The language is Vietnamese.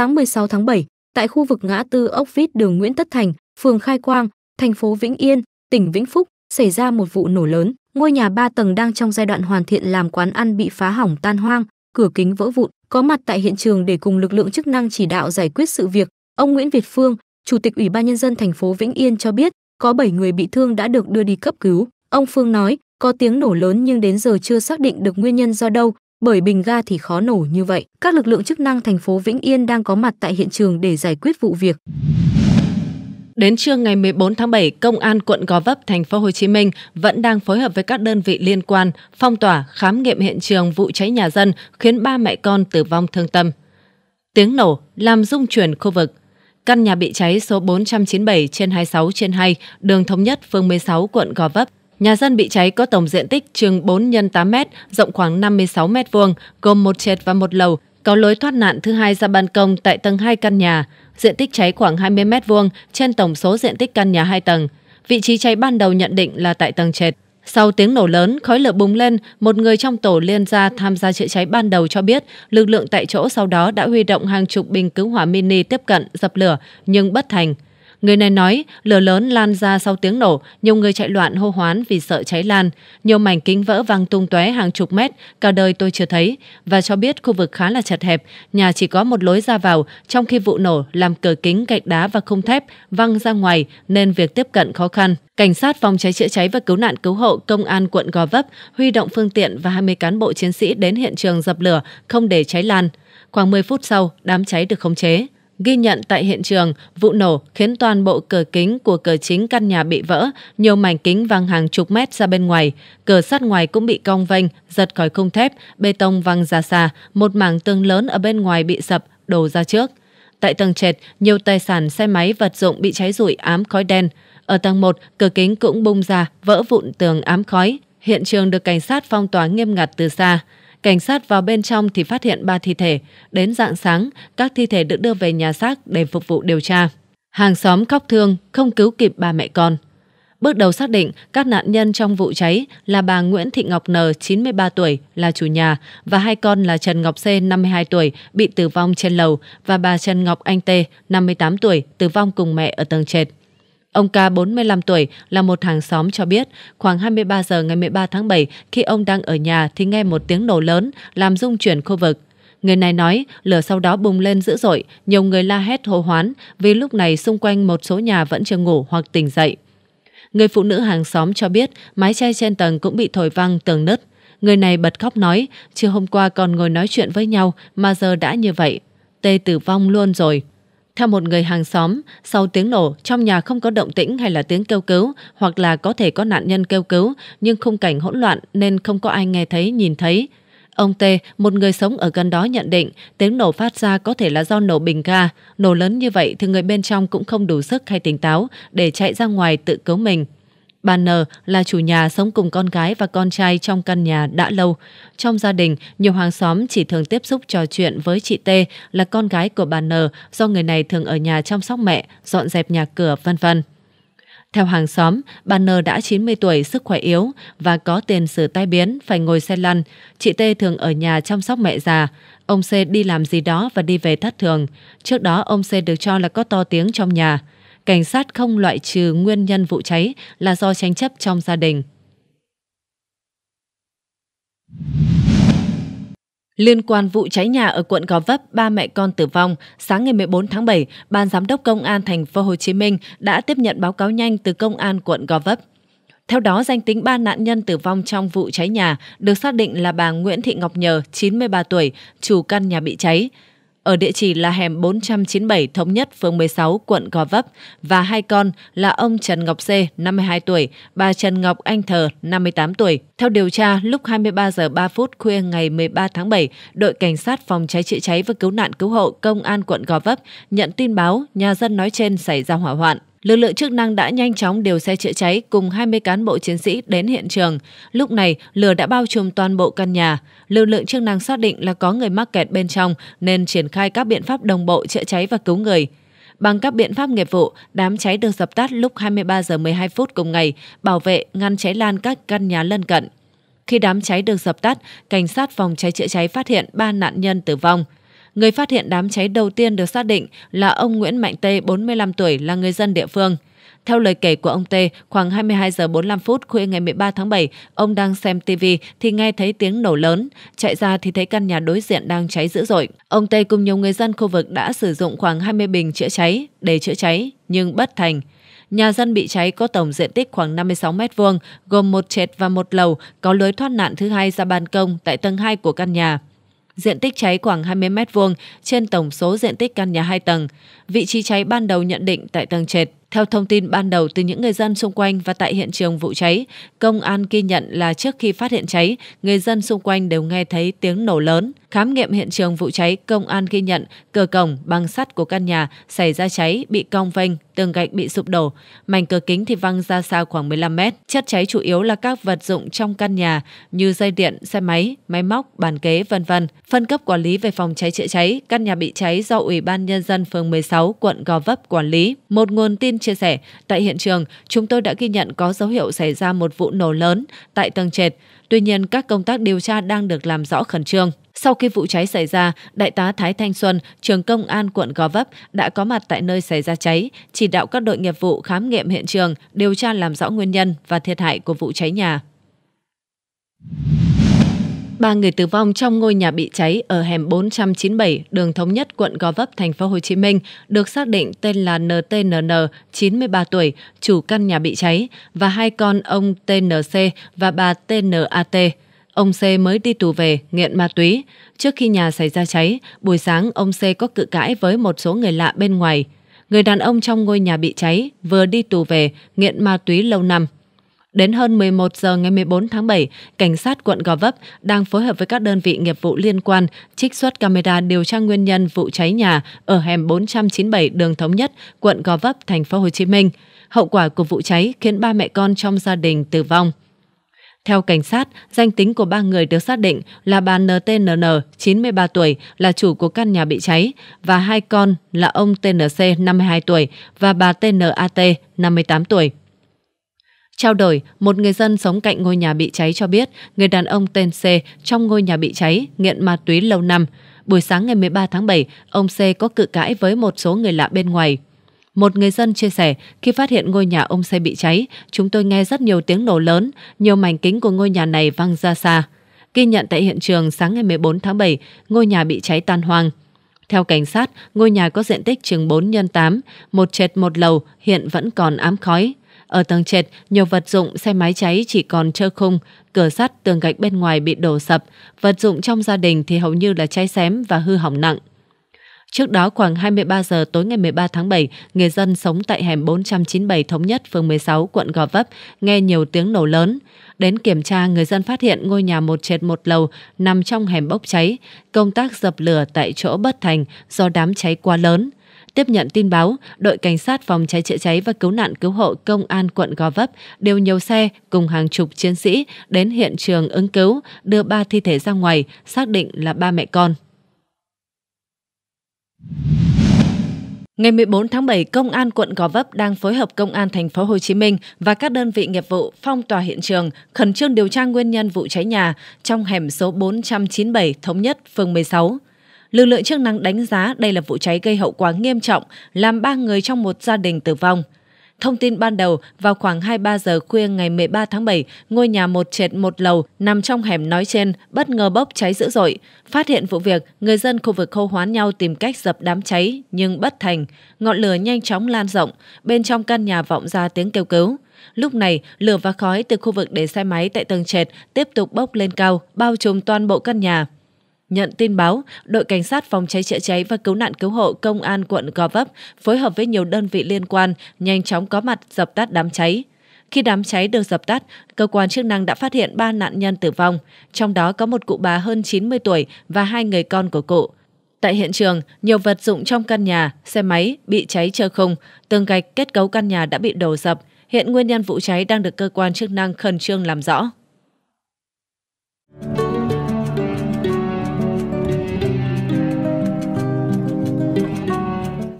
sáng 16 tháng 7, tại khu vực ngã tư ốc vít đường Nguyễn Tất Thành, phường Khai Quang, thành phố Vĩnh Yên, tỉnh Vĩnh Phúc, xảy ra một vụ nổ lớn. Ngôi nhà 3 tầng đang trong giai đoạn hoàn thiện làm quán ăn bị phá hỏng tan hoang, cửa kính vỡ vụn. Có mặt tại hiện trường để cùng lực lượng chức năng chỉ đạo giải quyết sự việc, ông Nguyễn Việt Phương, Chủ tịch Ủy ban nhân dân thành phố Vĩnh Yên cho biết, có 7 người bị thương đã được đưa đi cấp cứu. Ông Phương nói, có tiếng nổ lớn nhưng đến giờ chưa xác định được nguyên nhân do đâu, bởi bình ga thì khó nổ như vậy. Các lực lượng chức năng thành phố Vĩnh Yên đang có mặt tại hiện trường để giải quyết vụ việc. Đến trưa ngày 14 tháng 7, Công an quận Gò Vấp, thành phố Hồ Chí Minh vẫn đang phối hợp với các đơn vị liên quan phong tỏa, khám nghiệm hiện trường vụ cháy nhà dân khiến ba mẹ con tử vong thương tâm. Tiếng nổ làm rung chuyển khu vực. Căn nhà bị cháy số 497 trên 26 trên 2, đường Thống Nhất, phường 16, quận Gò Vấp Nhà dân bị cháy có tổng diện tích chừng 4 x 8 m, rộng khoảng 56 m vuông, gồm một trệt và một lầu, có lối thoát nạn thứ hai ra ban công tại tầng 2 căn nhà. Diện tích cháy khoảng 20 m vuông trên tổng số diện tích căn nhà 2 tầng. Vị trí cháy ban đầu nhận định là tại tầng trệt. Sau tiếng nổ lớn, khói lửa bùng lên, một người trong tổ liên gia tham gia chữa cháy ban đầu cho biết lực lượng tại chỗ sau đó đã huy động hàng chục bình cứu hỏa mini tiếp cận, dập lửa, nhưng bất thành. Người này nói lửa lớn lan ra sau tiếng nổ, nhiều người chạy loạn hô hoán vì sợ cháy lan. Nhiều mảnh kính vỡ văng tung tóe hàng chục mét, cả đời tôi chưa thấy và cho biết khu vực khá là chật hẹp, nhà chỉ có một lối ra vào, trong khi vụ nổ làm cửa kính gạch đá và khung thép văng ra ngoài nên việc tiếp cận khó khăn. Cảnh sát phòng cháy chữa cháy và cứu nạn cứu hộ công an quận Gò Vấp huy động phương tiện và 20 cán bộ chiến sĩ đến hiện trường dập lửa không để cháy lan. Khoảng 10 phút sau, đám cháy được khống chế. Ghi nhận tại hiện trường, vụ nổ khiến toàn bộ cửa kính của cửa chính căn nhà bị vỡ, nhiều mảnh kính văng hàng chục mét ra bên ngoài. Cửa sắt ngoài cũng bị cong vênh, giật khỏi khung thép, bê tông văng ra xa, một mảng tường lớn ở bên ngoài bị sập, đổ ra trước. Tại tầng trệt, nhiều tài sản xe máy vật dụng bị cháy rụi ám khói đen. Ở tầng 1, cửa kính cũng bung ra, vỡ vụn tường ám khói. Hiện trường được cảnh sát phong tỏa nghiêm ngặt từ xa. Cảnh sát vào bên trong thì phát hiện ba thi thể. Đến dạng sáng, các thi thể được đưa về nhà xác để phục vụ điều tra. Hàng xóm khóc thương, không cứu kịp ba mẹ con. Bước đầu xác định các nạn nhân trong vụ cháy là bà Nguyễn Thị Ngọc N, 93 tuổi, là chủ nhà và hai con là Trần Ngọc C, 52 tuổi, bị tử vong trên lầu và bà Trần Ngọc Anh T, 58 tuổi, tử vong cùng mẹ ở tầng trệt. Ông K 45 tuổi là một hàng xóm cho biết, khoảng 23 giờ ngày 13 tháng 7, khi ông đang ở nhà thì nghe một tiếng nổ lớn làm rung chuyển khu vực. Người này nói, lửa sau đó bùng lên dữ dội, nhiều người la hét hô hoán vì lúc này xung quanh một số nhà vẫn chưa ngủ hoặc tỉnh dậy. Người phụ nữ hàng xóm cho biết mái che trên tầng cũng bị thổi văng tường nứt. Người này bật khóc nói, chưa hôm qua còn ngồi nói chuyện với nhau mà giờ đã như vậy. Tê tử vong luôn rồi. Theo một người hàng xóm, sau tiếng nổ, trong nhà không có động tĩnh hay là tiếng kêu cứu, hoặc là có thể có nạn nhân kêu cứu, nhưng khung cảnh hỗn loạn nên không có ai nghe thấy, nhìn thấy. Ông T, một người sống ở gần đó nhận định tiếng nổ phát ra có thể là do nổ bình ga. Nổ lớn như vậy thì người bên trong cũng không đủ sức hay tỉnh táo để chạy ra ngoài tự cứu mình. Bà N là chủ nhà sống cùng con gái và con trai trong căn nhà đã lâu. Trong gia đình, nhiều hàng xóm chỉ thường tiếp xúc trò chuyện với chị T là con gái của bà N do người này thường ở nhà chăm sóc mẹ, dọn dẹp nhà cửa vân vân. Theo hàng xóm, bà N đã 90 tuổi, sức khỏe yếu và có tiền sử tai biến, phải ngồi xe lăn. Chị T thường ở nhà chăm sóc mẹ già. Ông C đi làm gì đó và đi về thất thường. Trước đó, ông C được cho là có to tiếng trong nhà cảnh sát không loại trừ nguyên nhân vụ cháy là do tranh chấp trong gia đình. Liên quan vụ cháy nhà ở quận Gò Vấp, ba mẹ con tử vong, sáng ngày 14 tháng 7, Ban Giám đốc Công an thành phố Hồ Chí Minh đã tiếp nhận báo cáo nhanh từ Công an quận Gò Vấp. Theo đó, danh tính ba nạn nhân tử vong trong vụ cháy nhà được xác định là bà Nguyễn Thị Ngọc Nhờ, 93 tuổi, chủ căn nhà bị cháy, ở địa chỉ là hẻm 497 Thống Nhất, phường 16, quận Gò Vấp và hai con là ông Trần Ngọc C, 52 tuổi, bà Trần Ngọc Anh Thờ, 58 tuổi. Theo điều tra, lúc 23 giờ 3 phút khuya ngày 13 tháng 7, đội cảnh sát phòng cháy chữa cháy và cứu nạn cứu hộ công an quận Gò Vấp nhận tin báo nhà dân nói trên xảy ra hỏa hoạn. Lực lượng chức năng đã nhanh chóng điều xe chữa cháy cùng 20 cán bộ chiến sĩ đến hiện trường. Lúc này, lửa đã bao trùm toàn bộ căn nhà. Lực lượng chức năng xác định là có người mắc kẹt bên trong nên triển khai các biện pháp đồng bộ chữa cháy và cứu người. Bằng các biện pháp nghiệp vụ, đám cháy được dập tắt lúc 23 giờ 12 phút cùng ngày, bảo vệ ngăn cháy lan các căn nhà lân cận. Khi đám cháy được dập tắt, cảnh sát phòng cháy chữa cháy phát hiện 3 nạn nhân tử vong. Người phát hiện đám cháy đầu tiên được xác định là ông Nguyễn Mạnh Tê, 45 tuổi, là người dân địa phương. Theo lời kể của ông Tê, khoảng 22 giờ 45 phút khuya ngày 13 tháng 7, ông đang xem TV thì nghe thấy tiếng nổ lớn, chạy ra thì thấy căn nhà đối diện đang cháy dữ dội. Ông Tê cùng nhiều người dân khu vực đã sử dụng khoảng 20 bình chữa cháy để chữa cháy nhưng bất thành. Nhà dân bị cháy có tổng diện tích khoảng 56 mét vuông, gồm một trệt và một lầu, có lối thoát nạn thứ hai ra ban công tại tầng 2 của căn nhà diện tích cháy khoảng 20 m2 trên tổng số diện tích căn nhà 2 tầng. Vị trí cháy ban đầu nhận định tại tầng trệt. Theo thông tin ban đầu từ những người dân xung quanh và tại hiện trường vụ cháy, công an ghi nhận là trước khi phát hiện cháy, người dân xung quanh đều nghe thấy tiếng nổ lớn. Khám nghiệm hiện trường vụ cháy, công an ghi nhận cửa cổng bằng sắt của căn nhà xảy ra cháy bị cong vênh, tường gạch bị sụp đổ, mảnh cửa kính thì văng ra xa khoảng 15 mét. Chất cháy chủ yếu là các vật dụng trong căn nhà như dây điện, xe máy, máy móc, bàn ghế vân vân. Phân cấp quản lý về phòng cháy chữa cháy, căn nhà bị cháy do Ủy ban nhân dân phường 16, quận Gò Vấp quản lý. Một nguồn tin chia sẻ, tại hiện trường, chúng tôi đã ghi nhận có dấu hiệu xảy ra một vụ nổ lớn tại tầng trệt. Tuy nhiên, các công tác điều tra đang được làm rõ khẩn trương. Sau khi vụ cháy xảy ra, Đại tá Thái Thanh Xuân, trường công an quận Gò Vấp đã có mặt tại nơi xảy ra cháy, chỉ đạo các đội nghiệp vụ khám nghiệm hiện trường, điều tra làm rõ nguyên nhân và thiệt hại của vụ cháy nhà. Ba người tử vong trong ngôi nhà bị cháy ở hẻm 497 đường Thống Nhất, quận Gò Vấp, thành phố Hồ Chí Minh được xác định tên là NTNN, 93 tuổi, chủ căn nhà bị cháy và hai con ông TNC và bà TNAT. Ông C mới đi tù về, nghiện ma túy. Trước khi nhà xảy ra cháy, buổi sáng ông C có cự cãi với một số người lạ bên ngoài. Người đàn ông trong ngôi nhà bị cháy, vừa đi tù về, nghiện ma túy lâu năm. Đến hơn 11 giờ ngày 14 tháng 7, cảnh sát quận Gò Vấp đang phối hợp với các đơn vị nghiệp vụ liên quan trích xuất camera điều tra nguyên nhân vụ cháy nhà ở hẻm 497 đường Thống Nhất, quận Gò Vấp, thành phố Hồ Chí Minh. Hậu quả của vụ cháy khiến ba mẹ con trong gia đình tử vong. Theo cảnh sát, danh tính của ba người được xác định là bà NTNN, 93 tuổi, là chủ của căn nhà bị cháy, và hai con là ông TNC, 52 tuổi, và bà TNAT, 58 tuổi. Trao đổi, một người dân sống cạnh ngôi nhà bị cháy cho biết người đàn ông tên C trong ngôi nhà bị cháy nghiện ma túy lâu năm. Buổi sáng ngày 13 tháng 7, ông C có cự cãi với một số người lạ bên ngoài một người dân chia sẻ, khi phát hiện ngôi nhà ông xây bị cháy, chúng tôi nghe rất nhiều tiếng nổ lớn, nhiều mảnh kính của ngôi nhà này văng ra xa. Ghi nhận tại hiện trường sáng ngày 14 tháng 7, ngôi nhà bị cháy tan hoang. Theo cảnh sát, ngôi nhà có diện tích chừng 4 x 8, một trệt một lầu, hiện vẫn còn ám khói. Ở tầng trệt, nhiều vật dụng xe máy cháy chỉ còn trơ khung, cửa sắt, tường gạch bên ngoài bị đổ sập, vật dụng trong gia đình thì hầu như là cháy xém và hư hỏng nặng. Trước đó khoảng 23 giờ tối ngày 13 tháng 7, người dân sống tại hẻm 497 Thống Nhất, phường 16, quận Gò Vấp nghe nhiều tiếng nổ lớn. Đến kiểm tra, người dân phát hiện ngôi nhà một trệt một lầu nằm trong hẻm bốc cháy. Công tác dập lửa tại chỗ bất thành do đám cháy quá lớn. Tiếp nhận tin báo, đội cảnh sát phòng cháy chữa cháy và cứu nạn cứu hộ công an quận Gò Vấp đều nhiều xe cùng hàng chục chiến sĩ đến hiện trường ứng cứu, đưa ba thi thể ra ngoài, xác định là ba mẹ con. Ngày 14 tháng 7, Công an quận Gò Vấp đang phối hợp Công an thành phố Hồ Chí Minh và các đơn vị nghiệp vụ phong tỏa hiện trường, khẩn trương điều tra nguyên nhân vụ cháy nhà trong hẻm số 497 Thống Nhất, phường 16. Lực lượng chức năng đánh giá đây là vụ cháy gây hậu quả nghiêm trọng, làm 3 người trong một gia đình tử vong. Thông tin ban đầu, vào khoảng 23 giờ khuya ngày 13 tháng 7, ngôi nhà một trệt một lầu nằm trong hẻm nói trên bất ngờ bốc cháy dữ dội. Phát hiện vụ việc, người dân khu vực hô hoán nhau tìm cách dập đám cháy nhưng bất thành. Ngọn lửa nhanh chóng lan rộng, bên trong căn nhà vọng ra tiếng kêu cứu. Lúc này, lửa và khói từ khu vực để xe máy tại tầng trệt tiếp tục bốc lên cao, bao trùm toàn bộ căn nhà. Nhận tin báo, đội cảnh sát phòng cháy chữa cháy và cứu nạn cứu hộ công an quận Gò Vấp phối hợp với nhiều đơn vị liên quan nhanh chóng có mặt dập tắt đám cháy. Khi đám cháy được dập tắt, cơ quan chức năng đã phát hiện 3 nạn nhân tử vong, trong đó có một cụ bà hơn 90 tuổi và hai người con của cụ. Tại hiện trường, nhiều vật dụng trong căn nhà, xe máy bị cháy trơ khung, tường gạch kết cấu căn nhà đã bị đổ sập. Hiện nguyên nhân vụ cháy đang được cơ quan chức năng khẩn trương làm rõ.